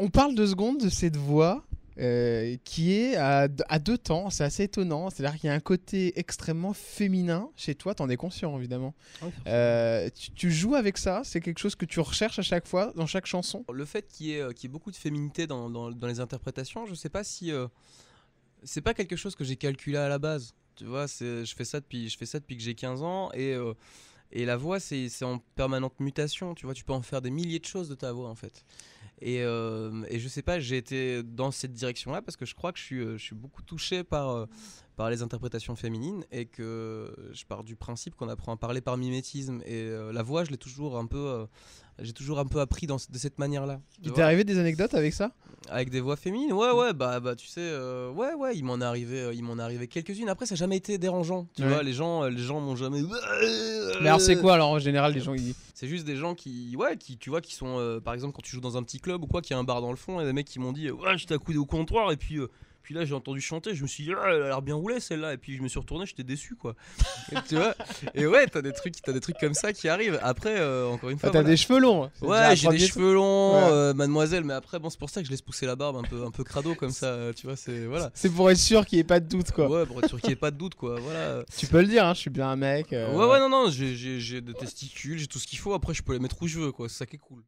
on parle deux secondes de cette voix euh, qui est à, deux temps. C'est assez étonnant. C'est-à-dire qu'il y a un côté extrêmement féminin chez toi. T'en es conscient, évidemment. Ah euh, tu, joues avec ça. C'est quelque chose que tu recherches à chaque fois, dans chaque chanson. Le fait qu'il y, ait euh, beaucoup de féminité dans, les interprétations, je sais pas si. c'est pas quelque chose que j'ai calculé à la base. Tu vois, je fais, ça depuis, je fais ça depuis que j'ai 15 ans. Et. et la voix, c'est en permanente mutation, tu vois, tu peux en faire des milliers de choses de ta voix en fait. Euh, et, je sais pas, j'ai été dans cette direction-là parce que je crois que je suis, euh, je suis beaucoup touché par, euh, par les interprétations féminines et que je pars du principe qu'on apprend à parler par mimétisme. Et la voix, je l'ai toujours un peu, j'ai toujours un peu appris dans, de cette manière-là. Tu t'est arrivé des anecdotes avec ça avec des voix féminines Ouais, ouais, bah, bah tu sais, euh, ouais, ouais, euh, il m'en est arrivé, quelques-unes. Après, ça n'a jamais été dérangeant. Tu vois, les gens, euh, les gens m'ont jamais. Mais alors c'est quoi alors en général les gens ils... C'est juste des gens qui, ouais, qui, tu vois, qui sont, par exemple, quand tu joues dans un petit club ou quoi, qui a un bar dans le fond, et des mecs qui m'ont dit, ouais, je t'ai accoudé au comptoir, et puis, puis là, j'ai entendu chanter, je me suis dit, ah, elle a l'air bien roulée celle-là. Et puis je me suis retourné, j'étais déçu, quoi. et, tu vois Et ouais, t'as des trucs, des trucs comme ça qui arrivent. Après, euh, encore une bah, fois, t'as des cheveux longs. Hein. Ouais, j'ai des cheveux longs, euh, mademoiselle. Mais après, bon, c'est pour ça que je laisse pousser la barbe un peu, un peu crado comme ça. Euh, tu vois, c'est voilà. C'est pour être sûr qu'il n'y ait pas de doute, quoi. Ouais, pour être sûr qu'il n'y ait pas de doute, quoi. Voilà. Tu peux le dire, hein, je suis bien un mec. Ouais, ouais, non, non, j'ai des testicules, j'ai tout ce qu'il faut. Après, je peux les mettre où je veux, quoi. C'est ça qui est cool.